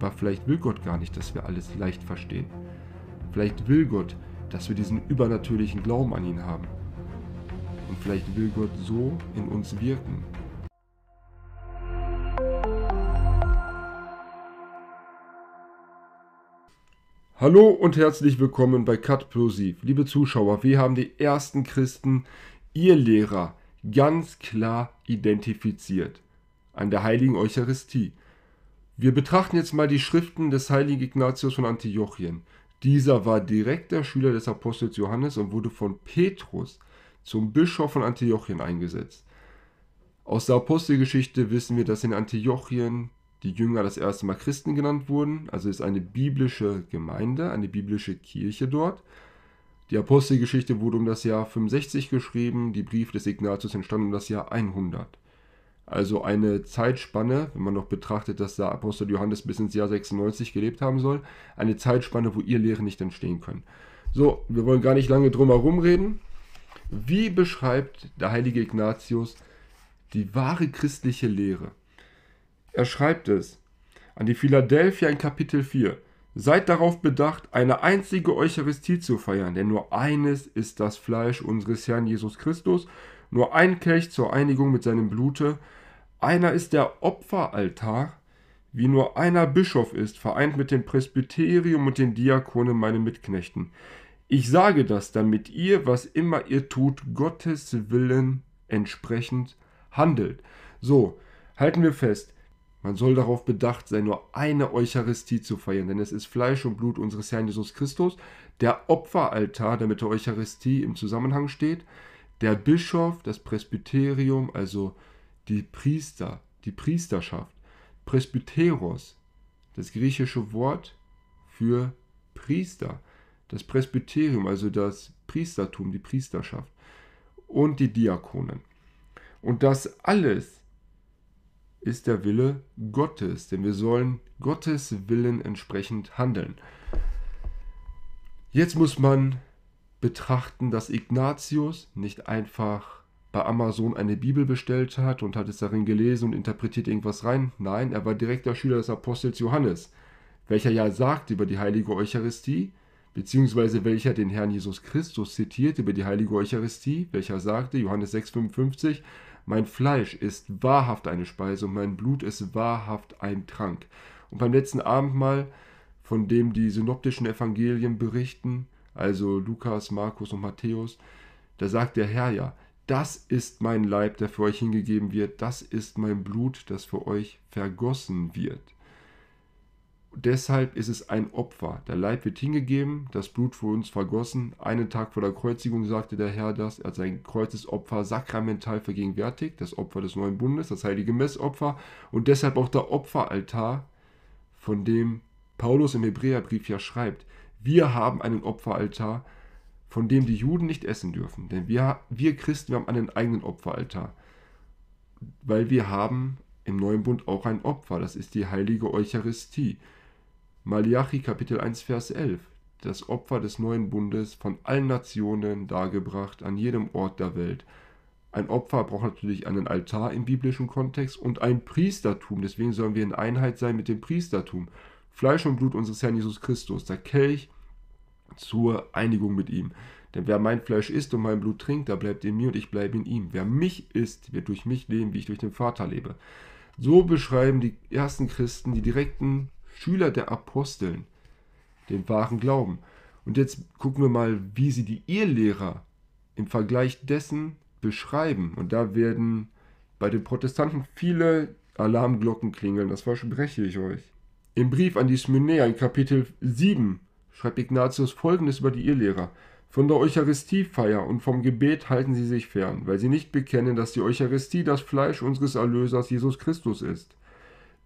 verfügbar. Vielleicht will Gott gar nicht, dass wir alles leicht verstehen. Vielleicht will Gott, dass wir diesen übernatürlichen Glauben an ihn haben. Und vielleicht will Gott so in uns wirken. Hallo und herzlich willkommen bei Cut Plosiv. Liebe Zuschauer, wir haben die ersten Christen, ihr Lehrer, ganz klar identifiziert an der heiligen Eucharistie. Wir betrachten jetzt mal die Schriften des heiligen Ignatius von Antiochien. Dieser war direkter Schüler des Apostels Johannes und wurde von Petrus zum Bischof von Antiochien eingesetzt. Aus der Apostelgeschichte wissen wir, dass in Antiochien die Jünger das erste Mal Christen genannt wurden, also ist eine biblische Gemeinde, eine biblische Kirche dort. Die Apostelgeschichte wurde um das Jahr 65 geschrieben, die Briefe des Ignatius entstanden um das Jahr 100. Also eine Zeitspanne, wenn man noch betrachtet, dass der Apostel Johannes bis ins Jahr 96 gelebt haben soll, eine Zeitspanne, wo ihr Lehren nicht entstehen können. So, wir wollen gar nicht lange drum herum reden. Wie beschreibt der heilige Ignatius die wahre christliche Lehre? Er schreibt es an die Philadelphia in Kapitel 4. Seid darauf bedacht, eine einzige Eucharistie zu feiern, denn nur eines ist das Fleisch unseres Herrn Jesus Christus, nur ein Kelch zur Einigung mit seinem Blute, einer ist der Opferaltar, wie nur einer Bischof ist, vereint mit dem Presbyterium und den Diakonen, meinen Mitknechten. Ich sage das, damit ihr, was immer ihr tut, Gottes Willen entsprechend handelt. So, halten wir fest, man soll darauf bedacht sein, nur eine Eucharistie zu feiern, denn es ist Fleisch und Blut unseres Herrn Jesus Christus, der Opferaltar, der mit der Eucharistie im Zusammenhang steht, der Bischof, das Presbyterium, also die Priester, die Priesterschaft. Presbyteros, das griechische Wort für Priester. Das Presbyterium, also das Priestertum, die Priesterschaft und die Diakonen. Und das alles ist der Wille Gottes, denn wir sollen Gottes Willen entsprechend handeln. Jetzt muss man betrachten, dass Ignatius nicht einfach bei Amazon eine Bibel bestellt hat und hat es darin gelesen und interpretiert irgendwas rein. Nein, er war direkter Schüler des Apostels Johannes, welcher ja sagt über die heilige Eucharistie, beziehungsweise welcher den Herrn Jesus Christus zitiert über die heilige Eucharistie, welcher sagte, Johannes 6,55, mein Fleisch ist wahrhaft eine Speise und mein Blut ist wahrhaft ein Trank. Und beim letzten Abendmahl, von dem die synoptischen Evangelien berichten, also Lukas, Markus und Matthäus, da sagt der Herr ja, das ist mein Leib, der für euch hingegeben wird, das ist mein Blut, das für euch vergossen wird. Deshalb ist es ein Opfer. Der Leib wird hingegeben, das Blut für uns vergossen. Einen Tag vor der Kreuzigung sagte der Herr das. Er hat sein Kreuzesopfer sakramental vergegenwärtigt, das Opfer des neuen Bundes, das heilige Messopfer und deshalb auch der Opferaltar, von dem Paulus im Hebräerbrief ja schreibt. Wir haben einen Opferaltar, von dem die Juden nicht essen dürfen. Denn wir, wir Christen, wir haben einen eigenen Opferaltar. Weil wir haben im Neuen Bund auch ein Opfer, das ist die heilige Eucharistie. Malachi Kapitel 1, Vers 11. Das Opfer des Neuen Bundes von allen Nationen dargebracht, an jedem Ort der Welt. Ein Opfer braucht natürlich einen Altar im biblischen Kontext und ein Priestertum. Deswegen sollen wir in Einheit sein mit dem Priestertum. Fleisch und Blut unseres Herrn Jesus Christus, der Kelch zur Einigung mit ihm. Denn wer mein Fleisch isst und mein Blut trinkt, der bleibt in mir und ich bleibe in ihm. Wer mich isst, wird durch mich leben, wie ich durch den Vater lebe. So beschreiben die ersten Christen, die direkten Schüler der Aposteln, den wahren Glauben. Und jetzt gucken wir mal, wie sie die Irrlehrer im Vergleich dessen beschreiben. Und da werden bei den Protestanten viele Alarmglocken klingeln, das verspreche ich euch. Im Brief an die Smyrnäer in Kapitel 7 schreibt Ignatius Folgendes über die Irrlehrer. Von der Eucharistiefeier und vom Gebet halten sie sich fern, weil sie nicht bekennen, dass die Eucharistie das Fleisch unseres Erlösers Jesus Christus ist,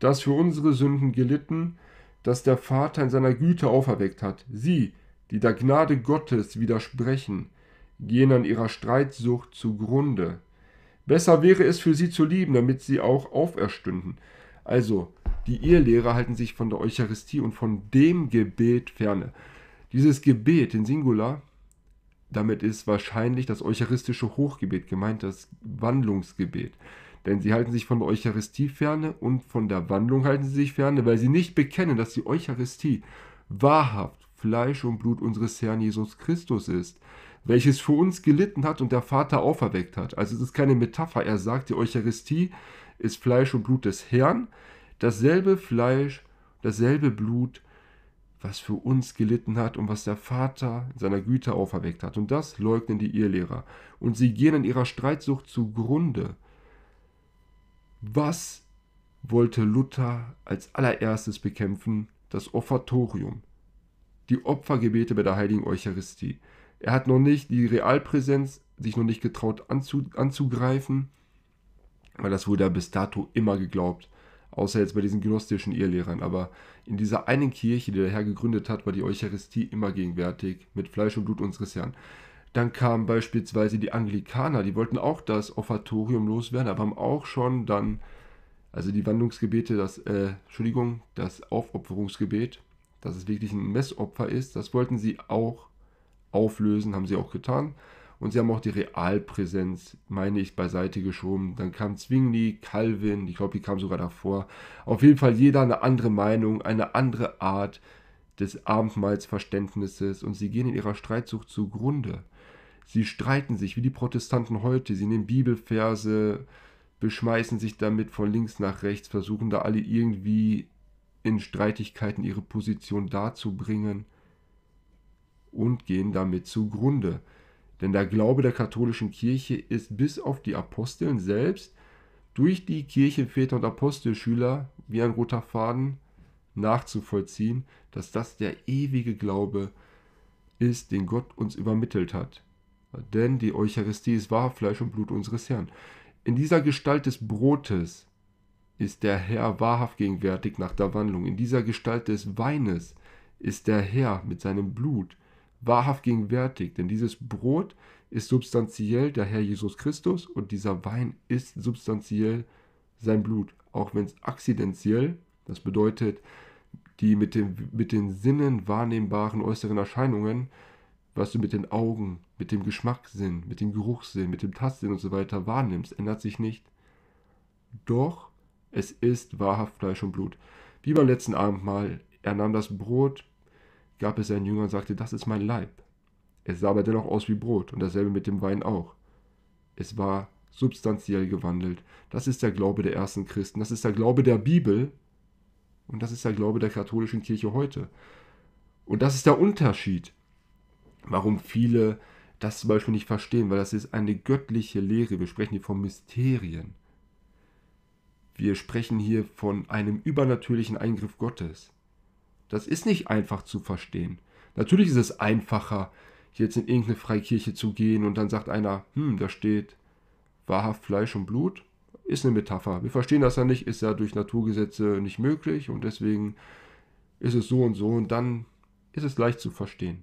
das für unsere Sünden gelitten, das der Vater in seiner Güte auferweckt hat. Sie, die der Gnade Gottes widersprechen, gehen an ihrer Streitsucht zugrunde. Besser wäre es für sie zu lieben, damit sie auch auferstünden. Also, die Irrlehrer halten sich von der Eucharistie und von dem Gebet ferne. Dieses Gebet in Singular, damit ist wahrscheinlich das eucharistische Hochgebet gemeint, das Wandlungsgebet. Denn sie halten sich von der Eucharistie ferne und von der Wandlung halten sie sich ferne, weil sie nicht bekennen, dass die Eucharistie wahrhaft Fleisch und Blut unseres Herrn Jesus Christus ist, welches für uns gelitten hat und der Vater auferweckt hat. Also es ist keine Metapher. Er sagt, die Eucharistie ist Fleisch und Blut des Herrn, dasselbe Fleisch, dasselbe Blut, was für uns gelitten hat und was der Vater in seiner Güte auferweckt hat. Und das leugnen die Irrlehrer. Und sie gehen in ihrer Streitsucht zugrunde. Was wollte Luther als allererstes bekämpfen? Das Offertorium, die Opfergebete bei der heiligen Eucharistie. Er hat noch nicht die Realpräsenz, sich noch nicht getraut anzu, anzugreifen, weil das wurde ja bis dato immer geglaubt. Außer jetzt bei diesen gnostischen Irrlehrern. Aber in dieser einen Kirche, die der Herr gegründet hat, war die Eucharistie immer gegenwärtig, mit Fleisch und Blut unseres Herrn. Dann kamen beispielsweise die Anglikaner, die wollten auch das Offertorium loswerden, aber haben auch schon dann, also die Wandlungsgebete, das, äh, Entschuldigung, das Aufopferungsgebet, dass es wirklich ein Messopfer ist, das wollten sie auch auflösen, haben sie auch getan. Und sie haben auch die Realpräsenz, meine ich, beiseite geschoben. Dann kam Zwingli, Calvin, ich glaube, die kam sogar davor. Auf jeden Fall jeder eine andere Meinung, eine andere Art des Abendmahlsverständnisses und sie gehen in ihrer Streitsucht zugrunde. Sie streiten sich wie die Protestanten heute. Sie nehmen Bibelverse, beschmeißen sich damit von links nach rechts, versuchen da alle irgendwie in Streitigkeiten ihre Position darzubringen und gehen damit zugrunde. Denn der Glaube der katholischen Kirche ist bis auf die Aposteln selbst durch die Kirchenväter und Apostelschüler wie ein roter Faden nachzuvollziehen, dass das der ewige Glaube ist, den Gott uns übermittelt hat. Denn die Eucharistie ist wahr Fleisch und Blut unseres Herrn. In dieser Gestalt des Brotes ist der Herr wahrhaft gegenwärtig nach der Wandlung. In dieser Gestalt des Weines ist der Herr mit seinem Blut wahrhaft gegenwärtig, denn dieses Brot ist substanziell der Herr Jesus Christus und dieser Wein ist substanziell sein Blut, auch wenn es akzidentiell, das bedeutet die mit, dem, mit den Sinnen wahrnehmbaren äußeren Erscheinungen, was du mit den Augen, mit dem Geschmackssinn, mit dem Geruchssinn, mit dem Tastsinn und so weiter wahrnimmst, ändert sich nicht. Doch es ist wahrhaft Fleisch und Blut. Wie beim letzten Abendmahl, er nahm das Brot, gab es seinen Jüngern und sagte, das ist mein Leib. Es sah aber dennoch aus wie Brot und dasselbe mit dem Wein auch. Es war substanziell gewandelt. Das ist der Glaube der ersten Christen, das ist der Glaube der Bibel und das ist der Glaube der katholischen Kirche heute. Und das ist der Unterschied, warum viele das zum Beispiel nicht verstehen, weil das ist eine göttliche Lehre. Wir sprechen hier von Mysterien. Wir sprechen hier von einem übernatürlichen Eingriff Gottes. Das ist nicht einfach zu verstehen. Natürlich ist es einfacher, jetzt in irgendeine Freikirche zu gehen und dann sagt einer, hm, da steht wahrhaft Fleisch und Blut. Ist eine Metapher. Wir verstehen das ja nicht, ist ja durch Naturgesetze nicht möglich und deswegen ist es so und so und dann ist es leicht zu verstehen.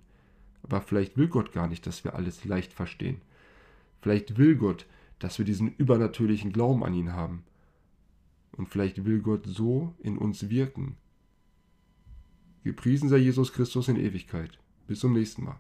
Aber vielleicht will Gott gar nicht, dass wir alles leicht verstehen. Vielleicht will Gott, dass wir diesen übernatürlichen Glauben an ihn haben. Und vielleicht will Gott so in uns wirken, Gepriesen sei Jesus Christus in Ewigkeit. Bis zum nächsten Mal.